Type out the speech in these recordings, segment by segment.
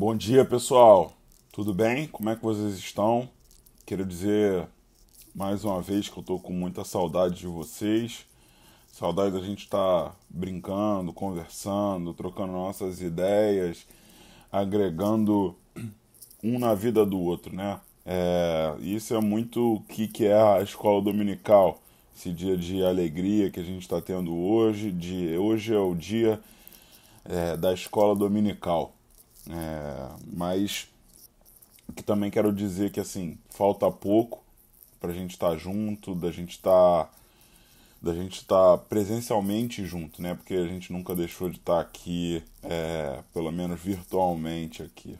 Bom dia, pessoal. Tudo bem? Como é que vocês estão? Quero dizer mais uma vez que eu estou com muita saudade de vocês. Saudade da gente estar tá brincando, conversando, trocando nossas ideias, agregando um na vida do outro, né? É, isso é muito o que, que é a escola dominical. Esse dia de alegria que a gente está tendo hoje. De, hoje é o dia é, da escola dominical é, mas que também quero dizer que assim falta pouco para a gente estar tá junto, da gente estar tá, da gente estar tá presencialmente junto, né? Porque a gente nunca deixou de estar tá aqui, é, pelo menos virtualmente aqui.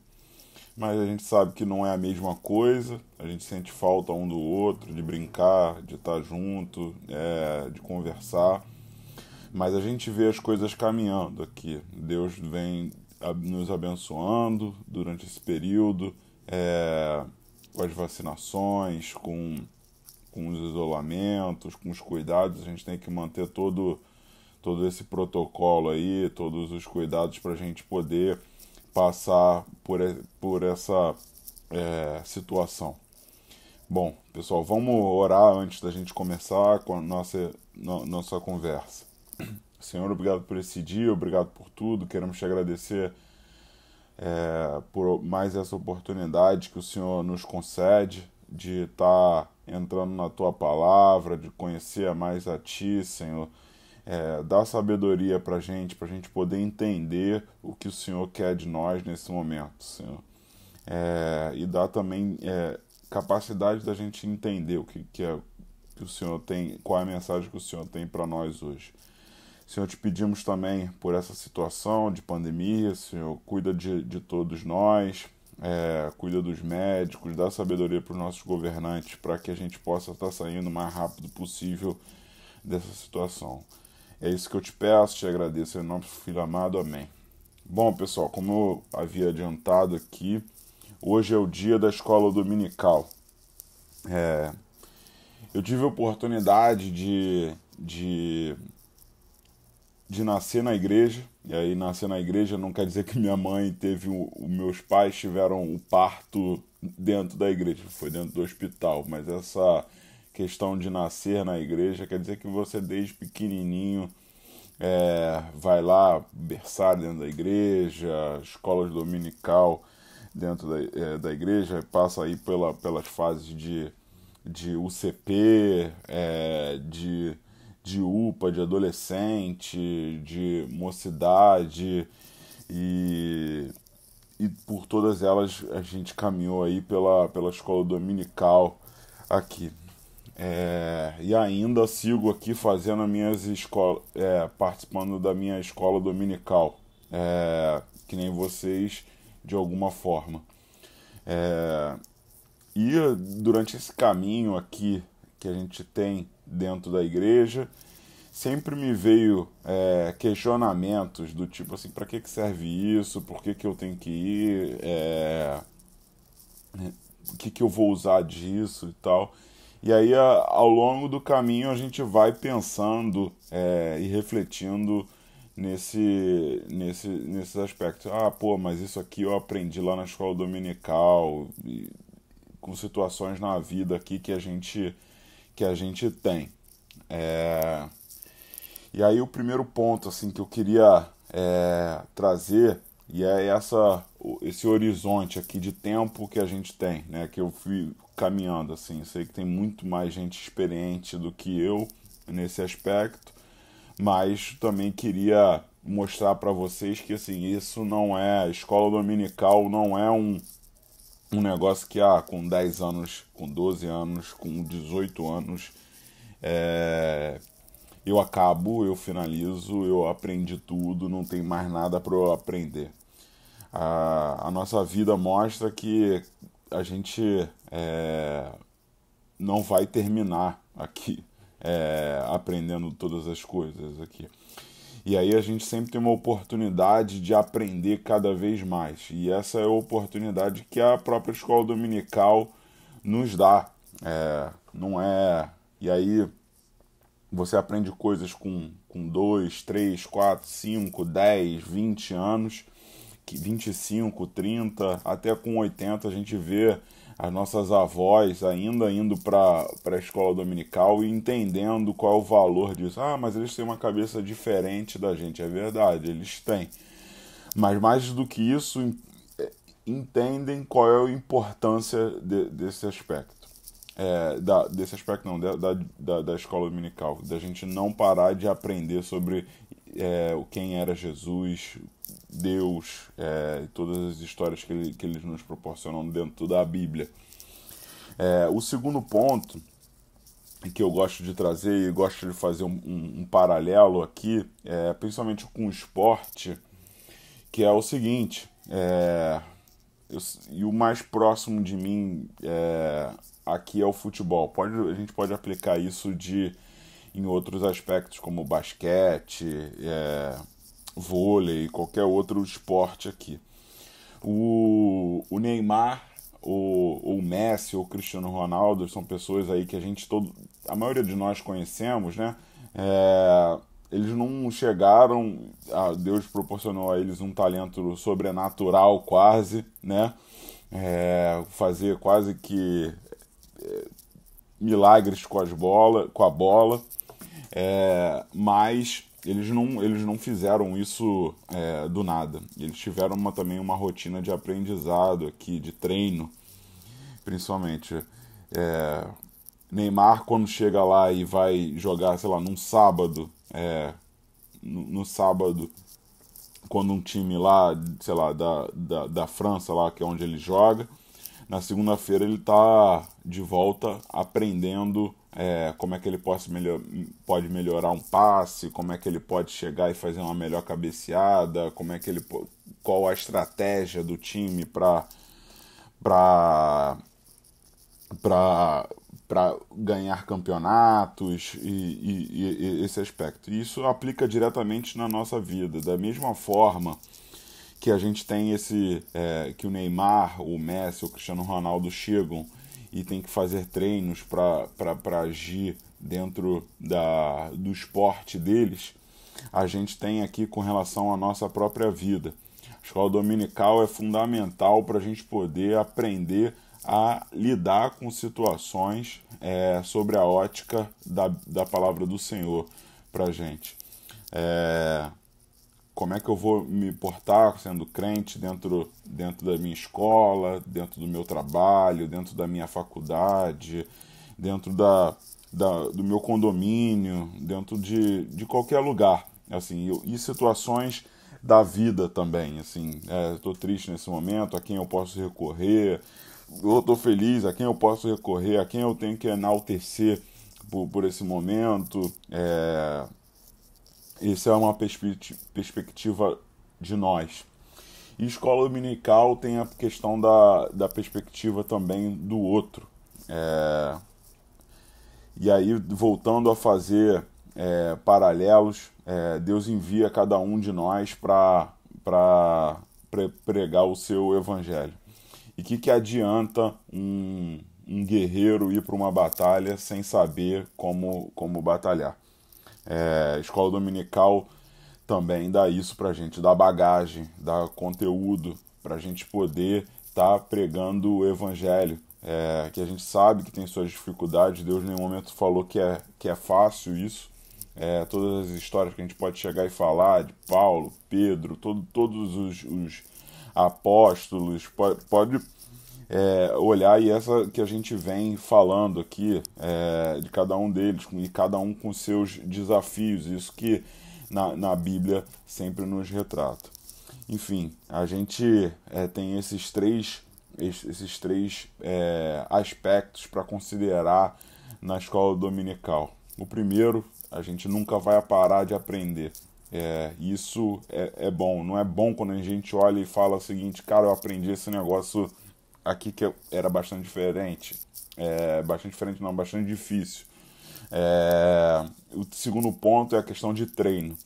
Mas a gente sabe que não é a mesma coisa. A gente sente falta um do outro, de brincar, de estar tá junto, é, de conversar. Mas a gente vê as coisas caminhando aqui. Deus vem nos abençoando durante esse período, é, com as vacinações, com, com os isolamentos, com os cuidados. A gente tem que manter todo, todo esse protocolo aí, todos os cuidados para a gente poder passar por, por essa é, situação. Bom, pessoal, vamos orar antes da gente começar com a nossa, no, nossa conversa. Senhor, obrigado por esse dia, obrigado por tudo. Queremos te agradecer é, por mais essa oportunidade que o Senhor nos concede de estar tá entrando na tua palavra, de conhecer mais a ti, Senhor. É, dá sabedoria para a gente, para a gente poder entender o que o Senhor quer de nós nesse momento, Senhor. É, e dá também é, capacidade da gente entender o que, que, é que o Senhor tem, qual é a mensagem que o Senhor tem para nós hoje. Senhor, te pedimos também por essa situação de pandemia, Senhor, cuida de, de todos nós, é, cuida dos médicos, dá sabedoria para os nossos governantes, para que a gente possa estar tá saindo o mais rápido possível dessa situação. É isso que eu te peço, te agradeço em nome do Filho amado, amém. Bom, pessoal, como eu havia adiantado aqui, hoje é o dia da escola dominical. É, eu tive a oportunidade de, de de nascer na igreja, e aí nascer na igreja não quer dizer que minha mãe teve, o, meus pais tiveram o parto dentro da igreja, foi dentro do hospital, mas essa questão de nascer na igreja quer dizer que você desde pequenininho é, vai lá berçar dentro da igreja, escola dominical dentro da, é, da igreja, passa aí pela, pelas fases de, de UCP, é, de de UPA, de adolescente, de mocidade e, e por todas elas a gente caminhou aí pela, pela escola dominical aqui. É, e ainda sigo aqui fazendo as minhas escola é, participando da minha escola dominical, é, que nem vocês de alguma forma. É, e durante esse caminho aqui que a gente tem dentro da igreja, sempre me veio é, questionamentos do tipo assim, para que, que serve isso? Por que, que eu tenho que ir? É, o que, que eu vou usar disso e tal? E aí, ao longo do caminho, a gente vai pensando é, e refletindo nesse, nesse, nesses aspectos. Ah, pô, mas isso aqui eu aprendi lá na escola dominical, com situações na vida aqui que a gente que a gente tem. É... E aí o primeiro ponto assim que eu queria é, trazer e é essa esse horizonte aqui de tempo que a gente tem, né? Que eu fui caminhando assim, sei que tem muito mais gente experiente do que eu nesse aspecto, mas também queria mostrar para vocês que assim isso não é escola dominical, não é um um negócio que ah, com 10 anos, com 12 anos, com 18 anos, é, eu acabo, eu finalizo, eu aprendi tudo, não tem mais nada para eu aprender. A, a, nossa vida mostra que a gente é, não vai terminar aqui, é, aprendendo todas as coisas aqui. E aí a gente sempre tem uma oportunidade de aprender cada vez mais. E essa é a oportunidade que a própria escola dominical nos dá. É, não é. E aí você aprende coisas com, com 2, 3, 4, 5, 10, 20 anos 25, 30, até com 80 a gente vê as nossas avós ainda indo para a escola dominical e entendendo qual é o valor disso. Ah, mas eles têm uma cabeça diferente da gente. É verdade, eles têm. Mas mais do que isso, é, entendem qual é a importância de, desse aspecto. É, da, desse aspecto não, da, da, da escola dominical, da gente não parar de aprender sobre é, quem era Jesus, Deus, é, todas as histórias que, ele, que eles nos proporcionam dentro da Bíblia. É, o segundo ponto que eu gosto de trazer e gosto de fazer um, um, um paralelo aqui, é, principalmente com o esporte, que é o seguinte, é, eu, e o mais próximo de mim é, aqui é o futebol. Pode, a gente pode aplicar isso de em outros aspectos, como basquete, é, vôlei, qualquer outro esporte aqui. O, o Neymar, o, o Messi, o Cristiano Ronaldo são pessoas aí que a gente todo, a maioria de nós conhecemos, né? É, eles não chegaram, Deus proporcionou a eles um talento sobrenatural quase, né? É, fazer quase que é, milagres com, as bola, com a bola. É, mas eles não, eles não fizeram isso é, do nada. Eles tiveram uma, também uma rotina de aprendizado aqui, de treino, principalmente. É, Neymar, quando chega lá e vai jogar, sei lá, num sábado, é, no, no, sábado, quando um time lá, sei lá, da, da, da França, lá que é onde ele joga, na segunda-feira ele tá de volta aprendendo é, como é que ele pode, melhor, pode melhorar um passe, como é que ele pode chegar e fazer uma melhor cabeceada, como é que ele qual a estratégia do time para para para para ganhar campeonatos e, e, e, esse aspecto. E isso aplica diretamente na nossa vida. Da mesma forma que a gente tem esse é, que o Neymar, o Messi, o Cristiano Ronaldo chegam e tem que fazer treinos para agir dentro da, do esporte deles, a gente tem aqui com relação à nossa própria vida. A escola dominical é fundamental para a gente poder aprender a lidar com situações é, sobre a ótica da, da palavra do Senhor para a gente. É, como é que eu vou me portar sendo crente dentro, dentro da minha escola, dentro do meu trabalho, dentro da minha faculdade, dentro da, da do meu condomínio, dentro de, de qualquer lugar, assim, eu, e situações da vida também, assim, é, estou triste nesse momento, a quem eu posso recorrer, eu estou feliz, a quem eu posso recorrer, a quem eu tenho que enaltecer por, por esse momento, é, essa é uma perspectiva de nós. E escola dominical tem a questão da, da perspectiva também do outro. É... E aí, voltando a fazer é, paralelos, é, Deus envia cada um de nós para pregar o seu evangelho. E que, que adianta um, um guerreiro ir para uma batalha sem saber como, como batalhar? É, escola dominical também dá isso para a gente, dá bagagem, dá conteúdo para a gente poder estar tá pregando o evangelho, é, que a gente sabe que tem suas dificuldades. Deus nenhum momento falou que é, que é fácil isso. É, todas as histórias que a gente pode chegar e falar de Paulo, Pedro, todo, todos os, os apóstolos, pode, pode é, olhar e essa que a gente vem falando aqui é, de cada um deles e cada um com seus desafios, isso que na, na Bíblia sempre nos retrata. Enfim, a gente é, tem esses três, esses três é, aspectos para considerar na escola dominical. O primeiro, a gente nunca vai parar de aprender. É, isso é, é bom. Não é bom quando a gente olha e fala o seguinte, cara, eu aprendi esse negócio aqui que era bastante diferente. É, bastante diferente, não, bastante difícil. É, o segundo ponto é a questão de treino.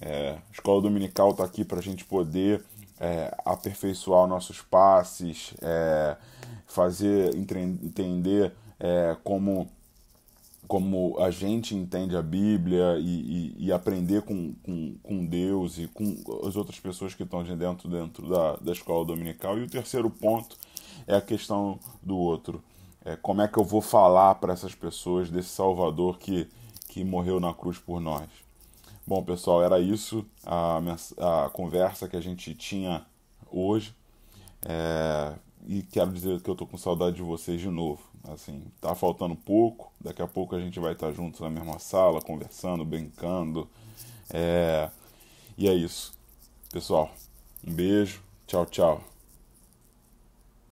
É, a escola dominical está aqui para a gente poder é, aperfeiçoar nossos passes, é, fazer entender é, como como a gente entende a Bíblia e, e, e aprender com, com, com, Deus e com as outras pessoas que estão dentro, dentro da, da escola dominical. E o terceiro ponto é a questão do outro. É, como é que eu vou falar para essas pessoas desse Salvador que, que morreu na cruz por nós? Bom, pessoal, era isso a, a conversa que a gente tinha hoje. É, e quero dizer que eu estou com saudade de vocês de novo. Assim, tá faltando pouco. Daqui a pouco a gente vai estar tá juntos na mesma sala, conversando, brincando. É, e é isso. Pessoal, um beijo. Tchau, tchau.